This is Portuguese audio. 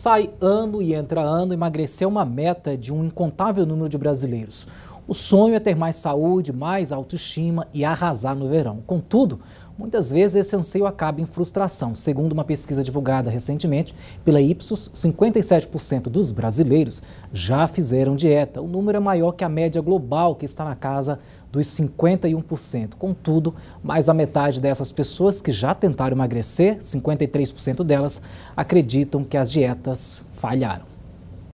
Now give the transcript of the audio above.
sai ano e entra ano emagrecer é uma meta de um incontável número de brasileiros. O sonho é ter mais saúde, mais autoestima e arrasar no verão. Contudo, muitas vezes esse anseio acaba em frustração. Segundo uma pesquisa divulgada recentemente pela Ipsos, 57% dos brasileiros já fizeram dieta. O número é maior que a média global, que está na casa dos 51%. Contudo, mais da metade dessas pessoas que já tentaram emagrecer, 53% delas, acreditam que as dietas falharam.